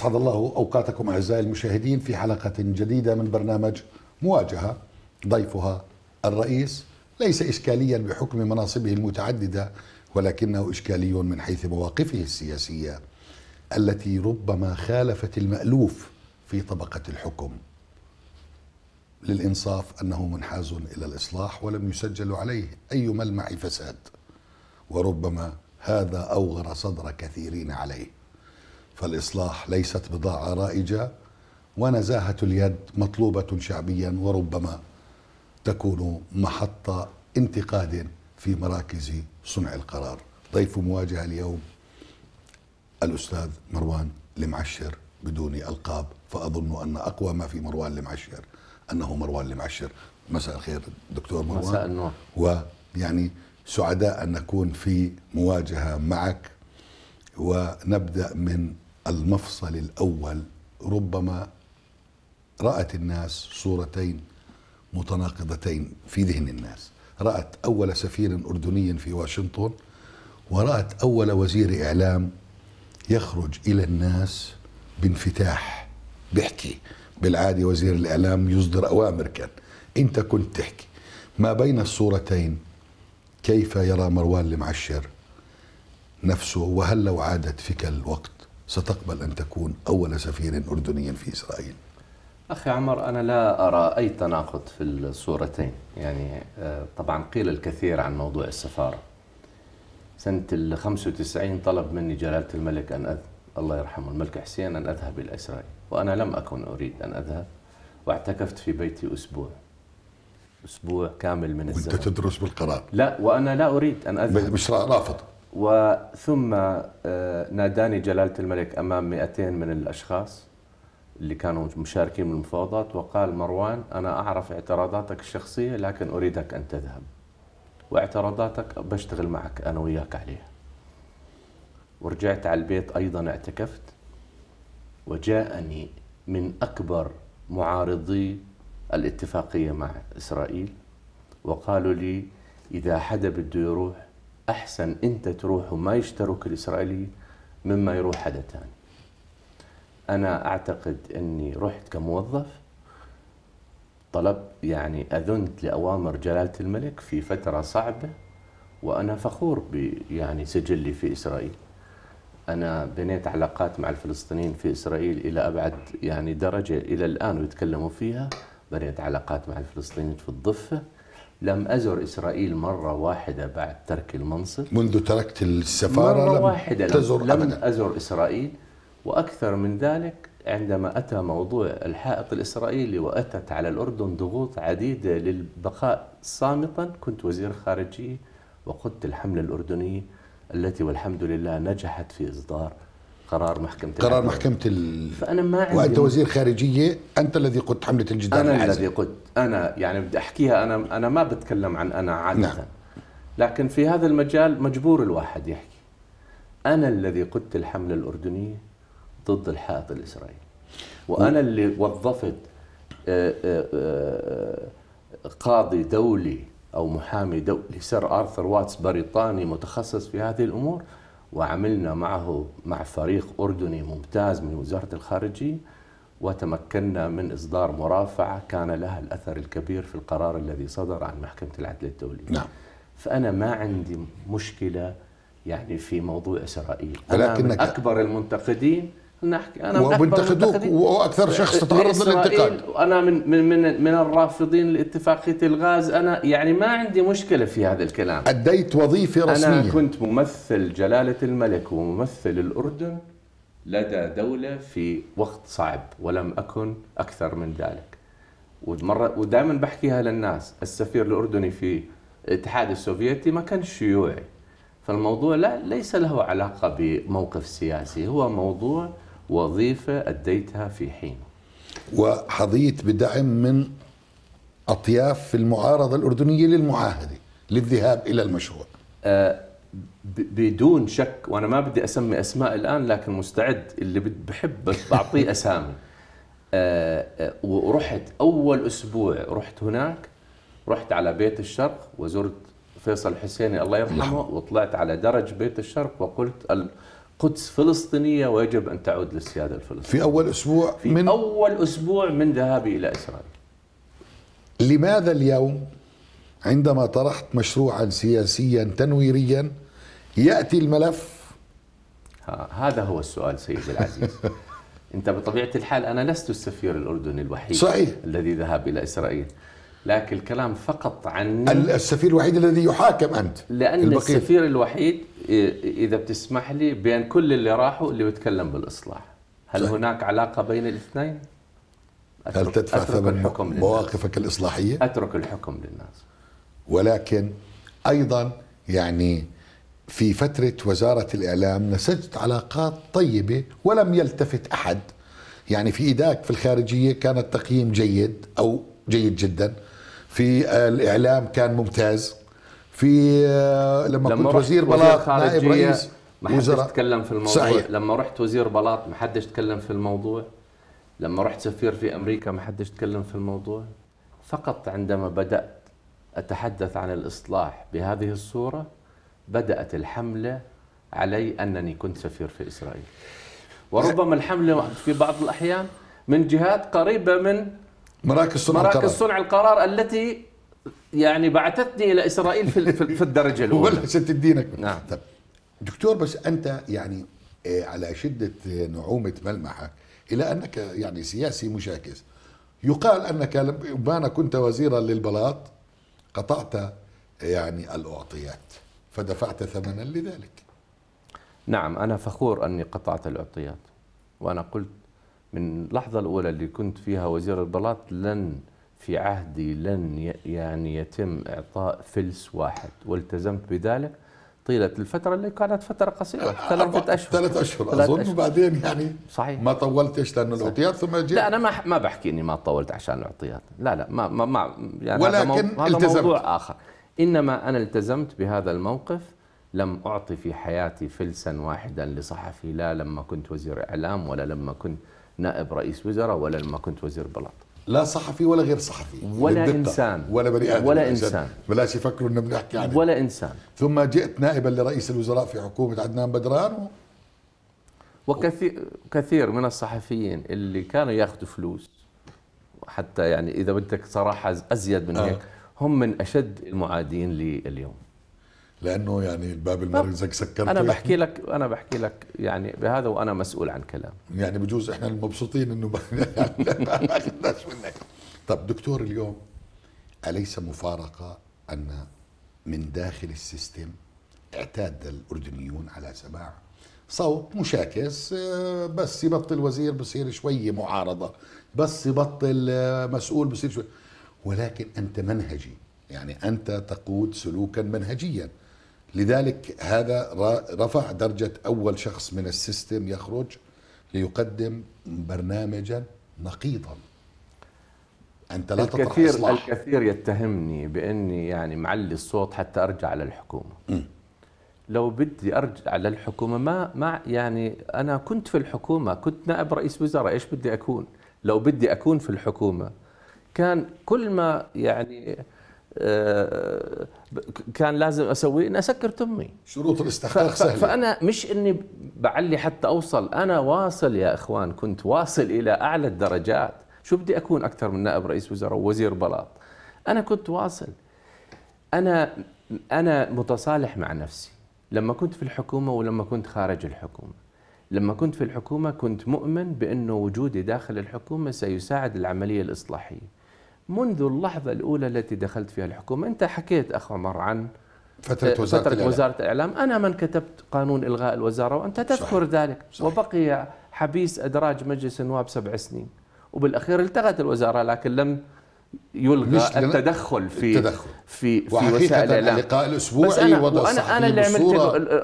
أسعد الله أوقاتكم أعزائي المشاهدين في حلقة جديدة من برنامج مواجهة ضيفها الرئيس ليس إشكاليا بحكم مناصبه المتعددة ولكنه إشكالي من حيث مواقفه السياسية التي ربما خالفت المألوف في طبقة الحكم للإنصاف أنه منحاز إلى الإصلاح ولم يسجل عليه أي ملمح فساد وربما هذا أوغر صدر كثيرين عليه فالإصلاح ليست بضاعة رائجة ونزاهة اليد مطلوبة شعبيا وربما تكون محطه انتقاد في مراكز صنع القرار ضيف مواجهة اليوم الأستاذ مروان لمعشر بدون ألقاب فأظن أن أقوى ما في مروان لمعشر أنه مروان لمعشر مساء الخير دكتور مروان مساء النور ويعني سعداء أن نكون في مواجهة معك ونبدأ من المفصل الأول ربما رأت الناس صورتين متناقضتين في ذهن الناس رأت أول سفير أردني في واشنطن ورأت أول وزير إعلام يخرج إلى الناس بانفتاح بيحكي بالعادة وزير الإعلام يصدر أوامر كان أنت كنت تحكي ما بين الصورتين كيف يرى مروان المعشر نفسه وهل لو عادت فيك الوقت ستقبل أن تكون أول سفير أردني في إسرائيل أخي عمر أنا لا أرى أي تناقض في الصورتين يعني آه، طبعا قيل الكثير عن موضوع السفارة سنة ال 95 طلب مني جلالة الملك أن أذهب الله يرحمه الملك حسين أن أذهب إلى إسرائيل وأنا لم أكن أريد أن أذهب واعتكفت في بيتي أسبوع أسبوع كامل من الزمن وأنت تدرس بالقرار لا وأنا لا أريد أن أذهب مش رافض وثم آه، ناداني جلالة الملك أمام 200 من الأشخاص اللي كانوا مشاركين من المفاوضات وقال مروان أنا أعرف اعتراضاتك الشخصية لكن أريدك أن تذهب واعتراضاتك بشتغل معك أنا وياك عليها ورجعت على البيت أيضا اعتكفت وجاءني من أكبر معارضي الاتفاقية مع إسرائيل وقالوا لي إذا حدا بده يروح احسن انت تروح وما يشتروك الاسرائيليين مما يروح حدا ثاني انا اعتقد اني رحت كموظف طلب يعني اذنت لاوامر جلاله الملك في فتره صعبه وانا فخور ب يعني سجلي في اسرائيل انا بنيت علاقات مع الفلسطينيين في اسرائيل الى ابعد يعني درجه الى الان ويتكلموا فيها بنيت علاقات مع الفلسطينيين في الضفه لم أزر إسرائيل مرة واحدة بعد ترك المنصب منذ تركت السفارة مرة لم واحدة تزر لم, لم أزر إسرائيل وأكثر من ذلك عندما أتى موضوع الحائط الإسرائيلي وأتت على الأردن ضغوط عديدة للبقاء صامتا كنت وزير خارجية وقدت الحملة الأردنية التي والحمد لله نجحت في إصدار قرار محكمة قرار العدل. محكمة ال... فأنا ما عندي وأنت وزير خارجية أنت الذي قدت حملة الجدال أنا الذي قدت أنا يعني بدي أحكيها أنا أنا ما بتكلم عن أنا عادة نعم. لكن في هذا المجال مجبور الواحد يحكي أنا الذي قدت الحملة الأردنية ضد الحائط الإسرائيلي وأنا و... نعم. اللي وظفت آه، آه، آه، قاضي دولي أو محامي دولي سير آرثر واتس بريطاني متخصص في هذه الأمور وعملنا معه مع فريق أردني ممتاز من وزارة الخارجية وتمكنا من إصدار مرافعة كان لها الأثر الكبير في القرار الذي صدر عن محكمة العدل الدولي نعم. فأنا ما عندي مشكلة يعني في موضوع إسرائيل أنا من أكبر المنتقدين نحكي انا وبنتقدوك واكثر شخص تتعرض للانتقاد وانا من من من, من الرافضين لاتفاقيه الغاز انا يعني ما عندي مشكله في هذا الكلام اديت وظيفه رسميه انا كنت ممثل جلاله الملك وممثل الاردن لدى دوله في وقت صعب ولم اكن اكثر من ذلك ومره ودائما بحكيها للناس السفير الاردني في الاتحاد السوفيتي ما كان شيوعي فالموضوع لا ليس له علاقه بموقف سياسي هو موضوع وظيفة أديتها في حينه وحظيت بدعم من أطياف في المعارضة الأردنية للمعاهدة للذهاب إلى المشروع أه بدون شك وأنا ما بدي أسمي أسماء الآن لكن مستعد اللي بحب بعطيه أسامي أه أه ورحت أول أسبوع رحت هناك رحت على بيت الشرق وزرت فيصل حسيني الله يرحمه نعم. وطلعت على درج بيت الشرق وقلت قدس فلسطينيه ويجب ان تعود للسياده الفلسطينيه. في اول اسبوع في من اول اسبوع من ذهابي الى اسرائيل. لماذا اليوم عندما طرحت مشروعا سياسيا تنويريا ياتي الملف هذا هو السؤال سيدي العزيز انت بطبيعه الحال انا لست السفير الاردني الوحيد صحيح. الذي ذهب الى اسرائيل لكن الكلام فقط عن السفير الوحيد الذي يحاكم انت لان البقية. السفير الوحيد اذا بتسمح لي بين كل اللي راحوا اللي بيتكلم بالاصلاح هل صحيح. هناك علاقه بين الاثنين أترك هل تدفع أترك ثمن الحكم مواقفك للناس. الاصلاحيه اترك الحكم للناس ولكن ايضا يعني في فتره وزاره الاعلام نسجت علاقات طيبه ولم يلتفت احد يعني في ايداك في الخارجيه كان التقييم جيد او جيد جدا في آه، الاعلام كان ممتاز في آه، لما, لما كنت وزير بلاط نائب رئيس ما حدش تكلم في الموضوع صحيح. لما رحت وزير بلاط ما حدش تكلم في الموضوع لما رحت سفير في امريكا ما حدش تكلم في الموضوع فقط عندما بدات اتحدث عن الاصلاح بهذه الصوره بدات الحمله علي انني كنت سفير في اسرائيل وربما الحمله في بعض الاحيان من جهات قريبه من مراكز صنع مراكز القرار. صنع القرار التي يعني بعثتني الى اسرائيل في في الدرجه الاولى ولا عشان تدينك نعم طب دكتور بس انت يعني آه، على شده آه، نعومه ملمحك الى انك يعني سياسي مشاكس يقال انك لما كنت وزيرا للبلاط قطعت آه، يعني الاعطيات فدفعت ثمنا لذلك نعم انا فخور اني قطعت الاعطيات وانا قلت من اللحظة الأولى اللي كنت فيها وزير البلاط لن في عهدي لن يعني يتم إعطاء فلس واحد والتزمت بذلك طيلة الفترة اللي كانت فترة قصيرة ثلاثة أشهر ثلاثة أشهر أظن وبعدين يعني صحيح ما ايش لأنه العطيات ثم جاء لا أنا ما ما بحكي إني ما طولت عشان العطيات لا لا ما ما, ما يعني ولكن هذا, مو... هذا التزمت. موضوع آخر إنما أنا التزمت بهذا الموقف لم أعطي في حياتي فلسا واحدا لصحفي لا لما كنت وزير إعلام ولا لما كنت نائب رئيس وزراء ولا لما كنت وزير بلاط لا صحفي ولا غير صحفي ولا انسان ولا بني ادم ولا انسان بلاش يفكروا انه بنحكي عنه ولا انسان ثم جئت نائبا لرئيس الوزراء في حكومه عدنان بدران و... وكثير كثير من الصحفيين اللي كانوا ياخذوا فلوس حتى يعني اذا بدك صراحه ازيد من آه. هيك هم من اشد المعادين لليوم لانه يعني الباب المركزك سكرته انا بحكي لك انا بحكي لك يعني بهذا وانا مسؤول عن كلام يعني بجوز احنا المبسوطين انه ما اخذناش منك طب دكتور اليوم اليس مفارقه ان من داخل السيستم اعتاد الاردنيون على سماع صوت مشاكس آه، بس يبطل وزير بصير شوي معارضه بس يبطل آه، مسؤول بصير شوي ولكن انت منهجي يعني انت تقود سلوكا منهجيا لذلك هذا رفع درجة أول شخص من السيستم يخرج ليقدم برنامجا نقيضا أنت لا الكثير تطرح الكثير يتهمني بأني يعني معلي الصوت حتى أرجع للحكومة م. لو بدي ارجع للحكومه ما ما يعني انا كنت في الحكومه كنت نائب رئيس وزراء ايش بدي اكون لو بدي اكون في الحكومه كان كل ما يعني آه، كان لازم اسويه اني اسكر تمي شروط الاستحقاق سهله فانا مش اني بعلي حتى اوصل انا واصل يا اخوان كنت واصل الى اعلى الدرجات شو بدي اكون اكثر من نائب رئيس وزراء ووزير بلاط انا كنت واصل انا انا متصالح مع نفسي لما كنت في الحكومه ولما كنت خارج الحكومه لما كنت في الحكومه كنت مؤمن بانه وجودي داخل الحكومه سيساعد العمليه الاصلاحيه منذ اللحظة الأولى التي دخلت فيها الحكومة أنت حكيت أخ عمر عن فترة آه، وزارة, فترة الإعلام. وزارة الإعلام أنا من كتبت قانون إلغاء الوزارة وأنت تذكر صحيح. ذلك صحيح. وبقي حبيس أدراج مجلس النواب سبع سنين وبالأخير التغت الوزارة لكن لم يلغى التدخل في التدخل. في في وسائل الاعلام اللقاء الاسبوعي وضع وانا انا اللي عملت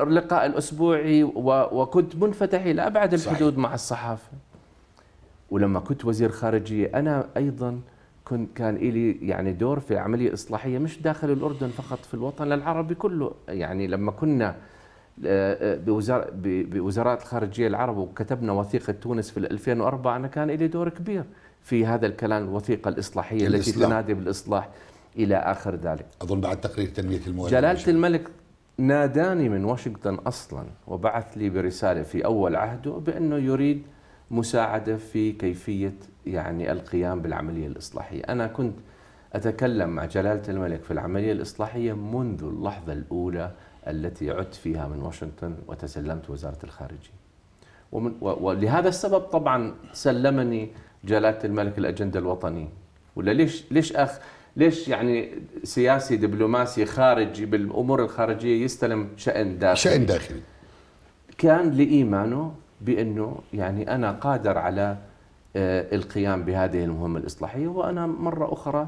اللقاء الاسبوعي وكنت منفتح الى ابعد الحدود صحيح. مع الصحافه ولما كنت وزير خارجيه انا ايضا كنت كان إلي يعني دور في عملية إصلاحية مش داخل الأردن فقط في الوطن العربي كله يعني لما كنا بوزارة بوزارة الخارجية العرب وكتبنا وثيقة تونس في 2004 أنا كان لي دور كبير في هذا الكلام الوثيقة الإصلاحية يعني التي تنادي بالإصلاح إلى آخر ذلك أظن بعد تقرير تنمية الموارد جلالة الملك ناداني من واشنطن أصلا وبعث لي برسالة في أول عهده بأنه يريد مساعدة في كيفية يعني القيام بالعملية الإصلاحية أنا كنت أتكلم مع جلالة الملك في العملية الإصلاحية منذ اللحظة الأولى التي عدت فيها من واشنطن وتسلمت وزارة الخارجية ومن ولهذا السبب طبعا سلمني جلالة الملك الأجندة الوطنية ولا ليش ليش أخ ليش يعني سياسي دبلوماسي خارجي بالأمور الخارجية يستلم شأن داخلي شأن داخلي كان لإيمانه بأنه يعني أنا قادر على آه، القيام بهذه المهمة الإصلاحية وأنا مرة أخرى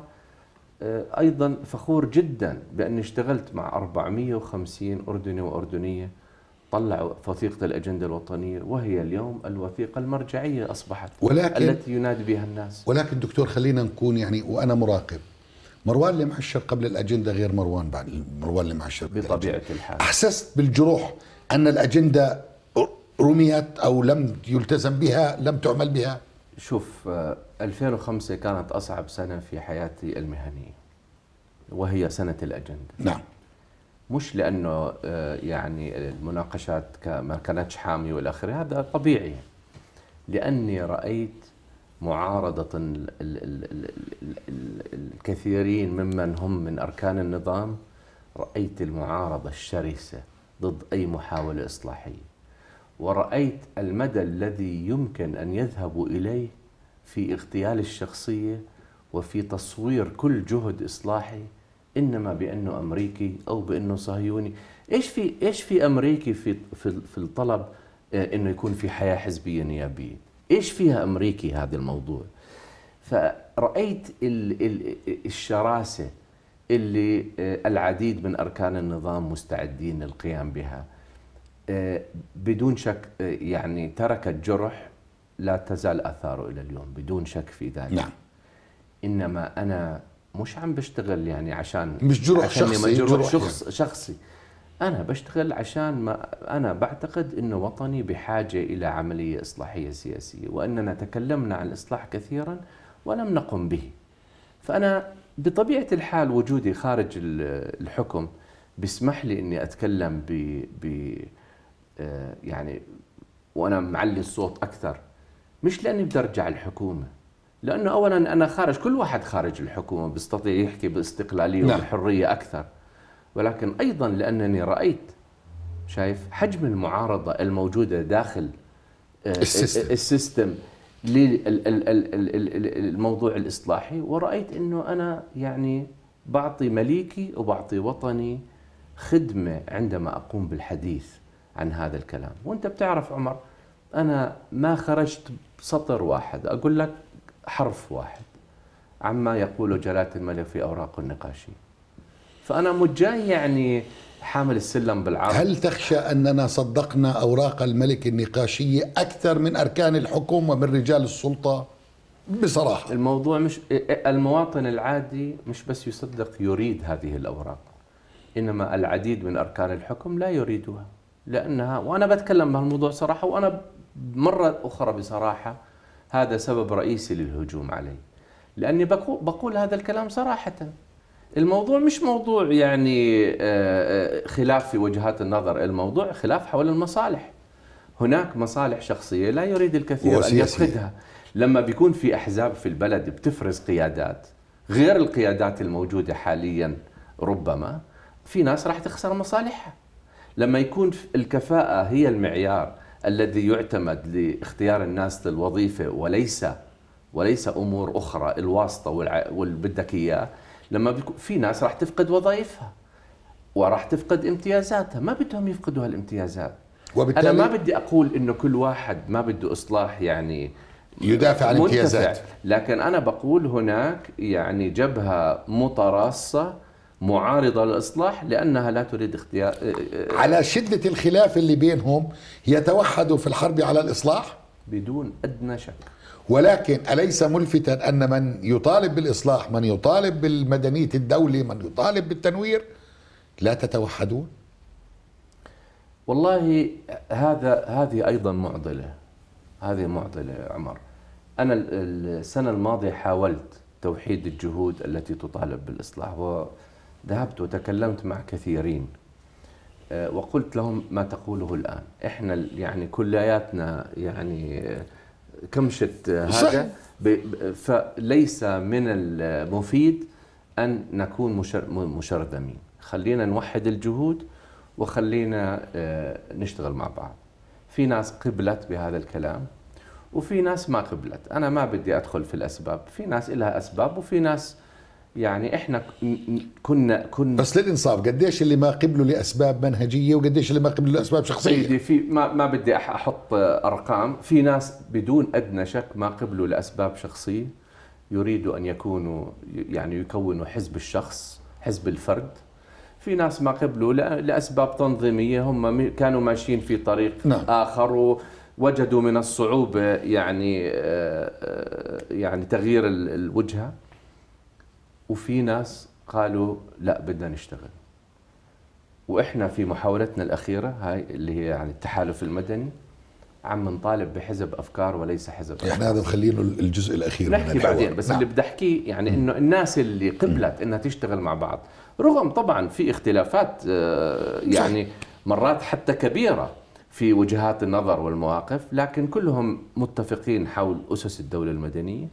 آه، أيضا فخور جدا بأني اشتغلت مع 450 أردني وأردنية طلعوا وثيقة الأجندة الوطنية وهي اليوم الوثيقة المرجعية أصبحت ولكن التي ينادي بها الناس ولكن دكتور خلينا نكون يعني وأنا مراقب مروان المعشر قبل الأجندة غير مروان بعد مروان المعشر بطبيعة الحال أحسست بالجروح أن الأجندة رميت أو لم يلتزم بها لم تعمل بها شوف 2005 آه، كانت أصعب سنة في حياتي المهنية وهي سنة الأجندة نعم مش لأنه آه، يعني المناقشات ما كانتش حامية والى اخره هذا طبيعي لأني رأيت معارضة الكثيرين ممن هم من أركان النظام رأيت المعارضة الشرسة ضد أي محاولة إصلاحية ورأيت المدى الذي يمكن أن يذهبوا إليه في اغتيال الشخصية وفي تصوير كل جهد إصلاحي إنما بأنه أمريكي أو بأنه صهيوني إيش في إيش في أمريكي في في, في الطلب آه، إنه يكون في حياة حزبية نيابية إيش فيها أمريكي هذا الموضوع فرأيت ال ال الشراسة اللي آه، العديد من أركان النظام مستعدين للقيام بها آه، بدون شك آه، يعني تركت جرح لا تزال اثاره الى اليوم بدون شك في ذلك نعم انما انا مش عم بشتغل يعني عشان مش جرح عشان شخصي جرح, جرح شخص يعني. شخصي انا بشتغل عشان ما انا بعتقد انه وطني بحاجه الى عمليه اصلاحيه سياسيه واننا تكلمنا عن الاصلاح كثيرا ولم نقم به فانا بطبيعه الحال وجودي خارج الحكم بيسمح لي اني اتكلم ب ب آه، يعني وانا معلي الصوت اكثر مش لاني بدي ارجع الحكومه لانه اولا انا خارج كل واحد خارج الحكومه بيستطيع يحكي باستقلاليه نعم. وبحريه اكثر ولكن ايضا لانني رايت شايف حجم المعارضه الموجوده داخل السيستم, السيستم للموضوع الاصلاحي ورايت انه انا يعني بعطي مليكي وبعطي وطني خدمه عندما اقوم بالحديث عن هذا الكلام وانت بتعرف عمر انا ما خرجت بسطر واحد اقول لك حرف واحد عما يقوله جلاله الملك في اوراق النقاشي فانا مش جاي يعني حامل السلم بالعرض هل تخشى اننا صدقنا اوراق الملك النقاشيه اكثر من اركان الحكم ومن رجال السلطه بصراحه الموضوع مش المواطن العادي مش بس يصدق يريد هذه الاوراق انما العديد من اركان الحكم لا يريدها لانها وانا بتكلم بهالموضوع صراحه وانا مره اخرى بصراحه هذا سبب رئيسي للهجوم علي لاني بقول هذا الكلام صراحه الموضوع مش موضوع يعني آه، آه، خلاف في وجهات النظر الموضوع خلاف حول المصالح هناك مصالح شخصيه لا يريد الكثير ان يفقدها لما بيكون في احزاب في البلد بتفرز قيادات غير القيادات الموجوده حاليا ربما في ناس راح تخسر مصالحها لما يكون الكفاءة هي المعيار الذي يعتمد لاختيار الناس للوظيفة وليس وليس أمور أخرى الواسطة واللي بدك إياه لما في ناس راح تفقد وظائفها وراح تفقد امتيازاتها ما بدهم يفقدوا هالامتيازات وبالتالي أنا ما بدي أقول إنه كل واحد ما بده إصلاح يعني يدافع عن الامتيازات لكن أنا بقول هناك يعني جبهة متراصة معارضة للإصلاح لأنها لا تريد اختيار آه، آه، على شدة الخلاف اللي بينهم يتوحدوا في الحرب على الإصلاح بدون أدنى شك ولكن أليس ملفتا أن من يطالب بالإصلاح من يطالب بالمدنية الدولة من يطالب بالتنوير لا تتوحدون والله هذا هذه أيضا معضلة هذه معضلة عمر أنا السنة الماضية حاولت توحيد الجهود التي تطالب بالإصلاح و... ذهبت وتكلمت مع كثيرين آه، وقلت لهم ما تقوله الان احنا يعني كلياتنا يعني آه، كمشت هذا فليس من المفيد ان نكون مشردمين خلينا نوحد الجهود وخلينا آه، نشتغل مع بعض في ناس قبلت بهذا الكلام وفي ناس ما قبلت انا ما بدي ادخل في الاسباب في ناس لها اسباب وفي ناس يعني احنا كنا كنا بس للانصاف قديش اللي ما قبلوا لاسباب منهجيه وقديش اللي ما قبلوا لاسباب شخصيه سيدي في ما, ما بدي احط ارقام في ناس بدون ادنى شك ما قبلوا لاسباب شخصيه يريدوا ان يكونوا يعني يكونوا حزب الشخص حزب الفرد في ناس ما قبلوا لاسباب تنظيميه هم كانوا ماشيين في طريق نعم. اخر وجدوا من الصعوبه يعني آه، آه، يعني تغيير الوجهه وفي ناس قالوا لا بدنا نشتغل واحنا في محاولتنا الاخيره هاي اللي هي يعني التحالف المدني عم نطالب بحزب افكار وليس حزب احنا يعني هذا مخلينه الجزء الاخير نحكي من بعدين بس نعم. اللي بدي احكيه يعني انه الناس اللي قبلت انها تشتغل مع بعض رغم طبعا في اختلافات آه، يعني مرات حتى كبيره في وجهات النظر والمواقف لكن كلهم متفقين حول اسس الدوله المدنيه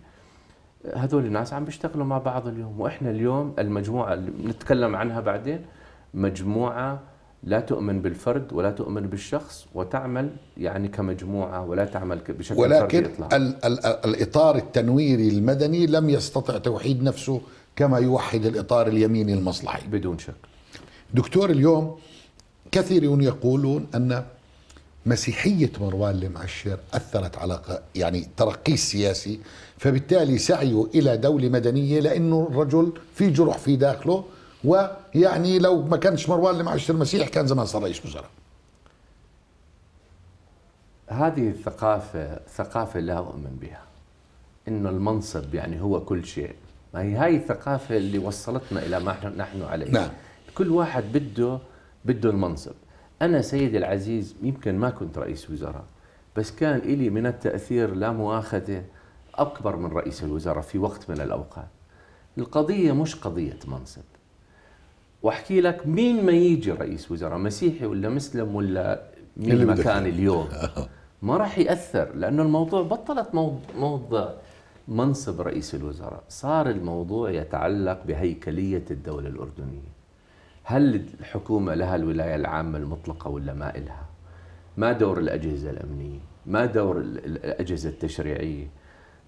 هذول الناس عم بيشتغلوا مع بعض اليوم واحنا اليوم المجموعه اللي بنتكلم عنها بعدين مجموعه لا تؤمن بالفرد ولا تؤمن بالشخص وتعمل يعني كمجموعه ولا تعمل بشكل ولكن فردي اطلاقا ال- ال- الاطار التنويري المدني لم يستطع توحيد نفسه كما يوحد الاطار اليميني المصلحي بدون شك دكتور اليوم كثيرون يقولون ان مسيحية مروان المعشر أثرت على يعني ترقي السياسي فبالتالي سعيه إلى دولة مدنية لأنه الرجل في جرح في داخله ويعني لو ما كانش مروان المعشر مسيح كان زمان صار رئيس وزراء هذه الثقافة ثقافة لا أؤمن بها إنه المنصب يعني هو كل شيء ما هي هاي الثقافة اللي وصلتنا إلى ما نحن عليه نعم. كل واحد بده بده المنصب أنا سيدي العزيز يمكن ما كنت رئيس وزراء بس كان إلي من التأثير لا مؤاخذة أكبر من رئيس الوزراء في وقت من الأوقات القضية مش قضية منصب واحكي لك مين ما يجي رئيس وزراء مسيحي ولا مسلم ولا مين ما كان اليوم ما راح ياثر لانه الموضوع بطلت موضوع منصب رئيس الوزراء صار الموضوع يتعلق بهيكليه الدوله الاردنيه هل الحكومة لها الولاية العامة المطلقة ولا ما إلها ما دور الأجهزة الأمنية ما دور الأجهزة التشريعية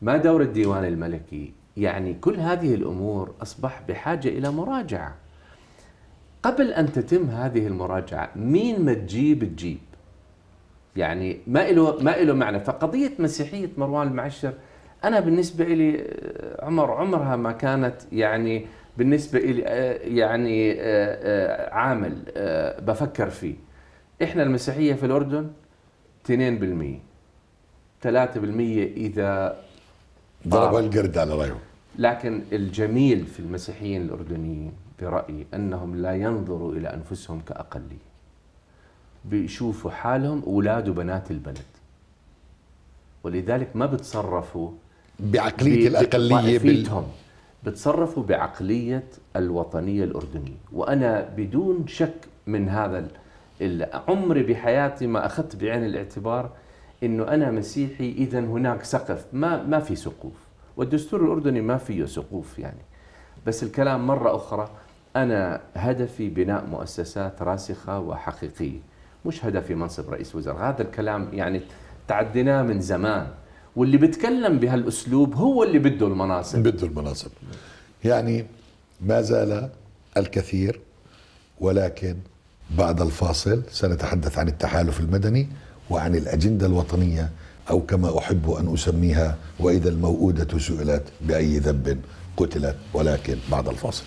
ما دور الديوان الملكي يعني كل هذه الأمور أصبح بحاجة إلى مراجعة قبل أن تتم هذه المراجعة مين ما تجيب تجيب يعني ما إله, ما إله معنى فقضية مسيحية مروان المعشر أنا بالنسبة لي آه، عمر عمرها ما كانت يعني بالنسبه لي آه، يعني آه، آه، عامل بفكر فيه احنا المسيحيه في الاردن 2% 3% اذا ضرب القرد على رايهم لكن الجميل في المسيحيين الاردنيين برايي انهم لا ينظروا الى انفسهم كاقليه بيشوفوا حالهم اولاد وبنات البلد ولذلك ما بتصرفوا بعقليه الاقليه بال... بتصرفوا بعقلية الوطنية الأردنية وأنا بدون شك من هذا عمري بحياتي ما أخذت بعين الاعتبار أنه أنا مسيحي إذا هناك سقف ما, ما في سقوف والدستور الأردني ما فيه سقوف يعني بس الكلام مرة أخرى أنا هدفي بناء مؤسسات راسخة وحقيقية مش هدفي منصب رئيس وزراء هذا الكلام يعني تعديناه من زمان واللي بيتكلم بهالاسلوب هو اللي بده المناصب بده المناصب يعني ما زال الكثير ولكن بعد الفاصل سنتحدث عن التحالف المدني وعن الاجنده الوطنيه او كما احب ان اسميها واذا الموءوده سئلت باي ذنب قتلت ولكن بعد الفاصل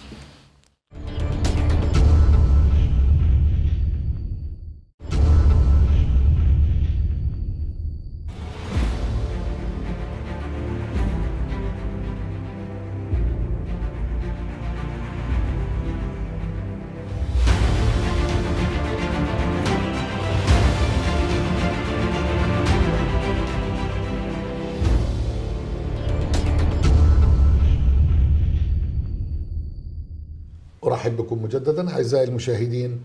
أعزائي المشاهدين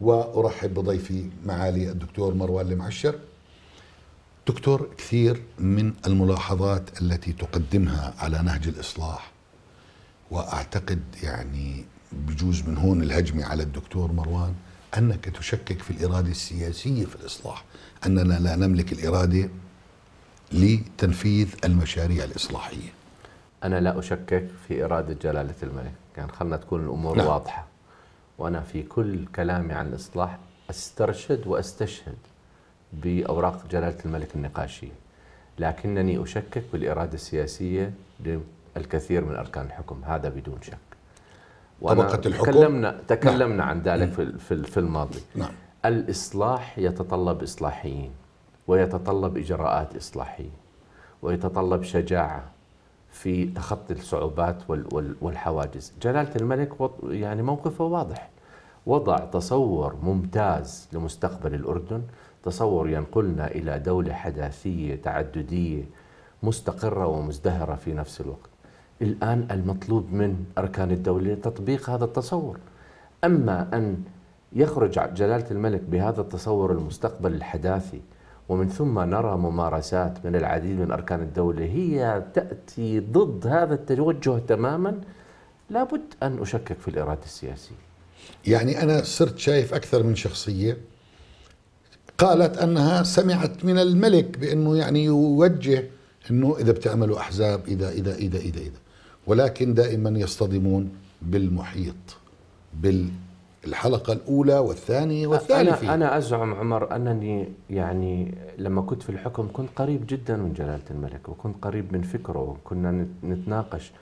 وأرحب بضيفي معالي الدكتور مروان المعشر دكتور كثير من الملاحظات التي تقدمها على نهج الإصلاح وأعتقد يعني بجوز من هون الهجمة على الدكتور مروان أنك تشكك في الإرادة السياسية في الإصلاح أننا لا نملك الإرادة لتنفيذ المشاريع الإصلاحية أنا لا أشكك في إرادة جلالة الملك يعني خلنا تكون الأمور نعم. واضحة وأنا في كل كلامي عن الإصلاح أسترشد وأستشهد بأوراق جلالة الملك النقاشي لكنني أشكك بالإرادة السياسية للكثير من أركان الحكم هذا بدون شك طبقة الحكم تكلمنا, نعم. تكلمنا نعم. عن ذلك في, في الماضي نعم. الإصلاح يتطلب إصلاحيين ويتطلب إجراءات إصلاحية ويتطلب شجاعة في تخطي الصعوبات والحواجز جلالة الملك يعني موقفه واضح وضع تصور ممتاز لمستقبل الأردن تصور ينقلنا إلى دولة حداثية تعددية مستقرة ومزدهرة في نفس الوقت الآن المطلوب من أركان الدولة تطبيق هذا التصور أما أن يخرج جلالة الملك بهذا التصور المستقبل الحداثي ومن ثم نرى ممارسات من العديد من أركان الدولة هي تأتي ضد هذا التوجه تماما لابد أن أشكك في الإرادة السياسية يعني أنا صرت شايف أكثر من شخصية قالت أنها سمعت من الملك بأنه يعني يوجه أنه إذا بتعملوا أحزاب إذا إذا إذا إذا, إذا ولكن دائما يصطدمون بالمحيط بال الحلقة الأولى والثانية والثالثة أنا, أنا أزعم عمر أنني يعني لما كنت في الحكم كنت قريب جدا من جلالة الملك وكنت قريب من فكره وكنا نتناقش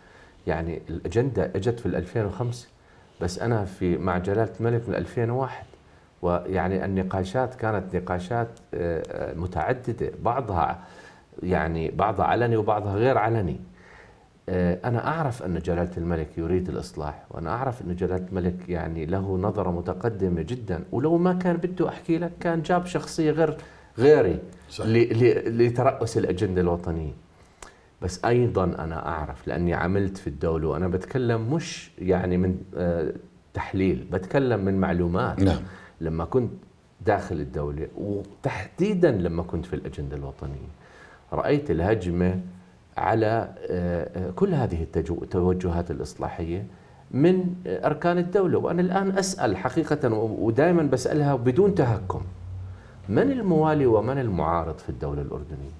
يعني الأجندة أجت في 2005 بس أنا في مع جلالة الملك من 2001 ويعني النقاشات كانت نقاشات آه، آه، متعددة بعضها يعني بعضها علني وبعضها غير علني آه، أنا أعرف أن جلالة الملك يريد الإصلاح وأنا أعرف أن جلالة الملك يعني له نظرة متقدمة جدا ولو ما كان بده أحكي لك كان جاب شخصية غير غيري لترأس الأجندة الوطنية بس أيضا أنا أعرف لأني عملت في الدولة وأنا بتكلم مش يعني من آه، تحليل بتكلم من معلومات نعم. لما كنت داخل الدولة وتحديدا لما كنت في الأجندة الوطنية رأيت الهجمة على آه، آه، كل هذه التوجهات الإصلاحية من آه، أركان الدولة وأنا الآن أسأل حقيقة ودائما بسألها بدون تهكم من الموالي ومن المعارض في الدولة الأردنية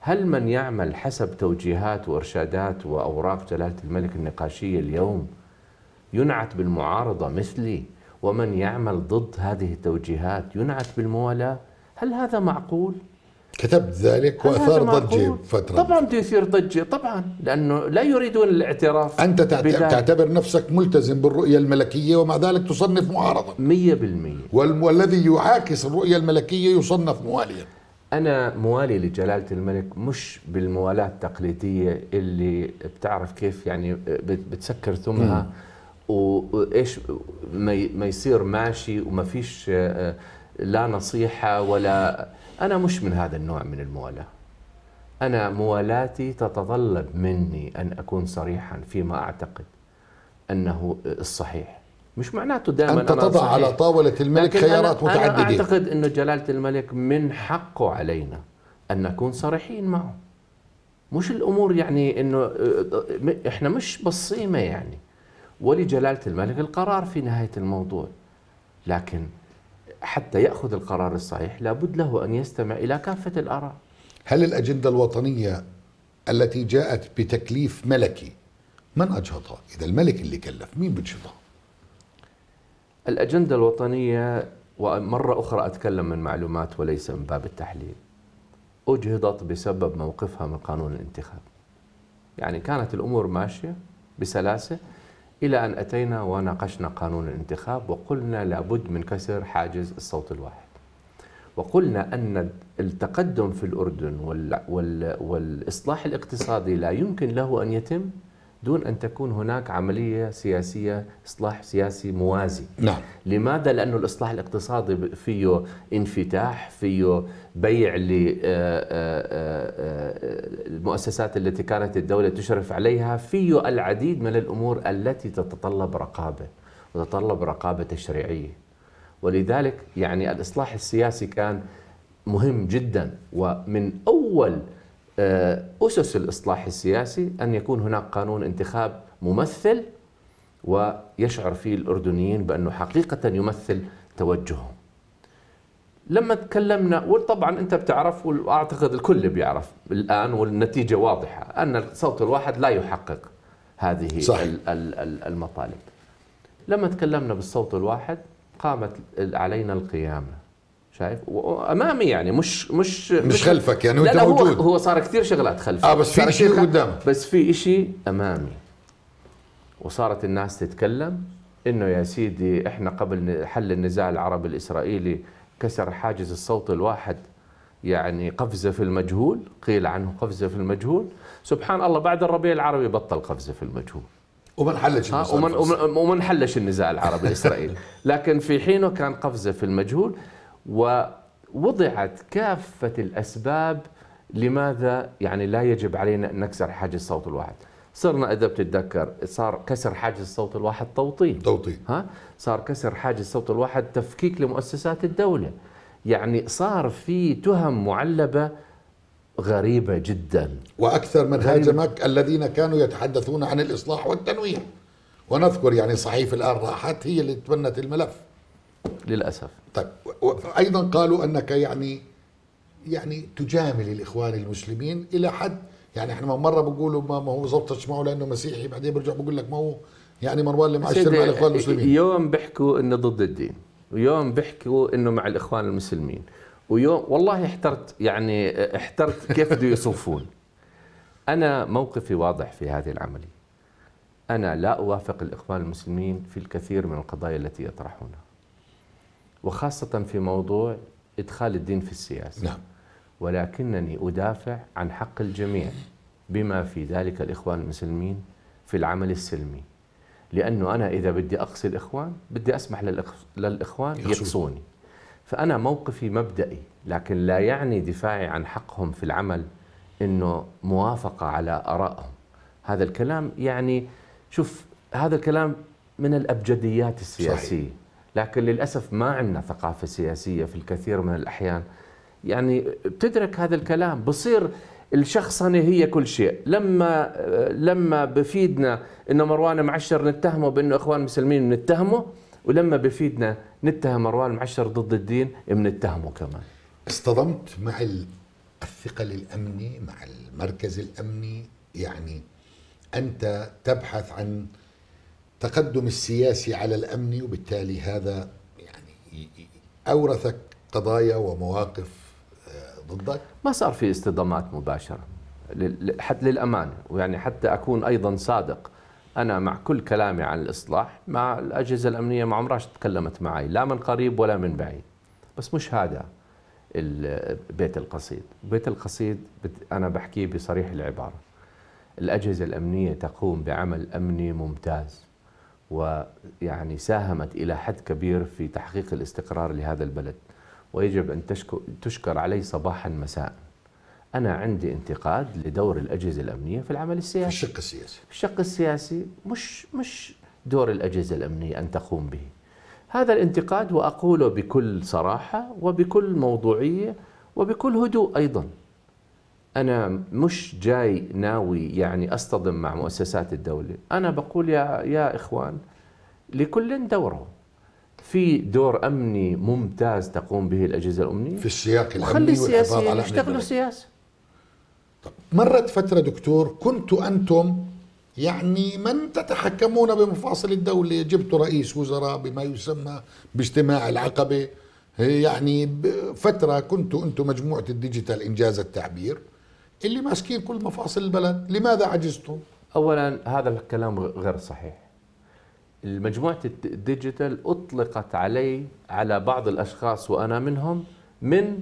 هل من يعمل حسب توجيهات وإرشادات وأوراق جلالة الملك النقاشية اليوم ينعت بالمعارضة مثلي ومن يعمل ضد هذه التوجيهات ينعت بالموالاة هل هذا معقول؟ كتبت ذلك واثار ضجه فتره طبعا تثير ضجه طبعا لانه لا يريدون الاعتراف انت تعتبر نفسك ملتزم بالرؤيه الملكيه ومع ذلك تصنف معارضا 100% والذي يعاكس الرؤيه الملكيه يصنف مواليا انا موالي لجلاله الملك مش بالموالاه التقليديه اللي بتعرف كيف يعني بتسكر ثمها وايش ما يصير ماشي وما فيش آه، آه، لا نصيحه ولا أنا مش من هذا النوع من الموالاة أنا موالاتي تتطلب مني أن أكون صريحا فيما أعتقد أنه الصحيح مش معناته دائما أن تضع صحيح. على طاولة الملك خيارات أنا متعددة أنا أعتقد أنه جلالة الملك من حقه علينا أن نكون صريحين معه مش الأمور يعني أنه إحنا مش بصيمة يعني ولجلالة الملك القرار في نهاية الموضوع لكن حتى ياخذ القرار الصحيح لابد له ان يستمع الى كافه الاراء هل الاجنده الوطنيه التي جاءت بتكليف ملكي من اجهضها اذا الملك اللي كلف مين بنشطها الاجنده الوطنيه ومره اخرى اتكلم من معلومات وليس من باب التحليل اجهضت بسبب موقفها من قانون الانتخاب يعني كانت الامور ماشيه بسلاسه إلى أن أتينا وناقشنا قانون الانتخاب وقلنا لابد من كسر حاجز الصوت الواحد وقلنا أن التقدم في الأردن والإصلاح الاقتصادي لا يمكن له أن يتم دون أن تكون هناك عملية سياسية إصلاح سياسي موازي نعم. لماذا؟ لأنه الإصلاح الاقتصادي فيه انفتاح فيه بيع للمؤسسات آه، آه، آه، التي كانت الدولة تشرف عليها فيه العديد من الأمور التي تتطلب رقابة وتتطلب رقابة تشريعية ولذلك يعني الإصلاح السياسي كان مهم جدا ومن أول آه، أسس الإصلاح السياسي أن يكون هناك قانون انتخاب ممثل ويشعر فيه الأردنيين بأنه حقيقة يمثل توجههم لما تكلمنا وطبعا انت بتعرف واعتقد الكل بيعرف الان والنتيجه واضحه ان الصوت الواحد لا يحقق هذه صح. المطالب لما تكلمنا بالصوت الواحد قامت علينا القيامه شايف امامي يعني مش مش مش خلفك يعني وانت موجود هو, هو صار كثير شغلات خلفي اه بس في شيء قدامك بس في شيء امامي وصارت الناس تتكلم انه يا سيدي احنا قبل حل النزاع العربي الاسرائيلي كسر حاجز الصوت الواحد يعني قفزه في المجهول قيل عنه قفزه في المجهول سبحان الله بعد الربيع العربي بطل قفزه في المجهول وما انحلش وما انحلش النزاع العربي الاسرائيلي لكن في حينه كان قفزه في المجهول ووضعت كافة الأسباب لماذا يعني لا يجب علينا أن نكسر حاجز صوت الواحد صرنا اذا بتتذكر صار كسر حاجز صوت الواحد توطين توطين ها صار كسر حاجز صوت الواحد تفكيك لمؤسسات الدوله يعني صار في تهم معلبه غريبة جدا وأكثر من هاجمك الذين كانوا يتحدثون عن الإصلاح والتنوير ونذكر يعني صحيفة الآن راحت هي اللي تبنت الملف للأسف طيب وايضا قالوا انك يعني يعني تجامل الاخوان المسلمين الى حد يعني احنا مره بقولوا ما, ما هو زبطش معه لانه مسيحي بعدين برجع بقول لك ما هو يعني مروان اللي معشر مع الاخوان المسلمين يوم بيحكوا انه ضد الدين ويوم بيحكوا انه مع الاخوان المسلمين ويوم والله احترت يعني احترت كيف بده يصفون انا موقفي واضح في هذه العمليه انا لا اوافق الاخوان المسلمين في الكثير من القضايا التي يطرحونها وخاصة في موضوع إدخال الدين في السياسة نعم. ولكنني أدافع عن حق الجميع بما في ذلك الإخوان المسلمين في العمل السلمي لأنه أنا إذا بدي أقصي الإخوان بدي أسمح للإخوان يقصوني فأنا موقفي مبدئي لكن لا يعني دفاعي عن حقهم في العمل أنه موافقة على آرائهم هذا الكلام يعني شوف هذا الكلام من الأبجديات السياسية صحيح. لكن للاسف ما عندنا ثقافه سياسيه في الكثير من الاحيان يعني بتدرك هذا الكلام بصير الشخصنه هي كل شيء لما لما بفيدنا انه مروان معشر نتهمه بانه اخوان مسلمين نتهمه ولما بفيدنا نتهم مروان معشر ضد الدين بنتهمه كمان اصطدمت مع الثقل الامني مع المركز الامني يعني انت تبحث عن التقدم السياسي على الامن وبالتالي هذا يعني اورثك قضايا ومواقف آه، ضدك؟ ما صار في اصطدامات مباشره حتى للامانه ويعني حتى اكون ايضا صادق انا مع كل كلامي عن الاصلاح مع الاجهزه الامنيه ما عمرها تكلمت معي لا من قريب ولا من بعيد بس مش هذا بيت القصيد بيت القصيد انا بحكيه بصريح العباره الاجهزه الامنيه تقوم بعمل امني ممتاز ويعني ساهمت إلى حد كبير في تحقيق الاستقرار لهذا البلد ويجب أن تشكر عليه صباحا مساء أنا عندي انتقاد لدور الأجهزة الأمنية في العمل السياسي في الشق السياسي في الشق السياسي مش مش دور الأجهزة الأمنية أن تقوم به هذا الانتقاد وأقوله بكل صراحة وبكل موضوعية وبكل هدوء أيضاً انا مش جاي ناوي يعني اصطدم مع مؤسسات الدوله انا بقول يا يا اخوان لكل دوره في دور امني ممتاز تقوم به الاجهزه الامنيه في السياق الامني وخلي السياسيين يشتغلوا سياسه مرت فتره دكتور كنت انتم يعني من تتحكمون بمفاصل الدوله جبت رئيس وزراء بما يسمى باجتماع العقبه يعني فتره كنت انتم مجموعه الديجيتال انجاز التعبير اللي ماسكين كل مفاصل البلد لماذا عجزتم اولا هذا الكلام غير صحيح المجموعة الديجيتال اطلقت علي على بعض الاشخاص وانا منهم من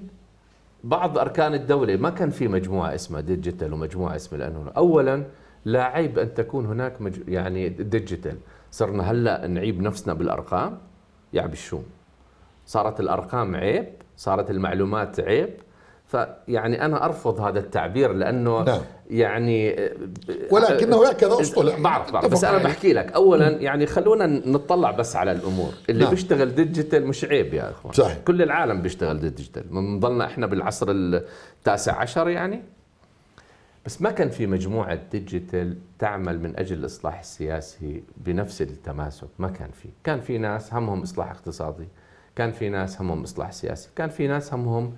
بعض اركان الدوله ما كان في مجموعه اسمها ديجيتال ومجموعه اسمها لأنه اولا لا عيب ان تكون هناك مج... يعني ديجيتال صرنا هلا نعيب نفسنا بالارقام يا عبد صارت الارقام عيب صارت المعلومات عيب فيعني انا ارفض هذا التعبير لانه نعم. يعني ولكنه أه، هكذا اصطلح بعرف بعرف بس انا بحكي لك اولا يعني خلونا نطلع بس على الامور اللي نعم. بيشتغل ديجيتال مش عيب يا اخوان صحيح. كل العالم بيشتغل ديجيتال بنضلنا احنا بالعصر التاسع عشر يعني بس ما كان في مجموعه ديجيتال تعمل من اجل الاصلاح السياسي بنفس التماسك ما كان في كان في ناس همهم اصلاح اقتصادي كان في ناس همهم اصلاح سياسي كان في ناس همهم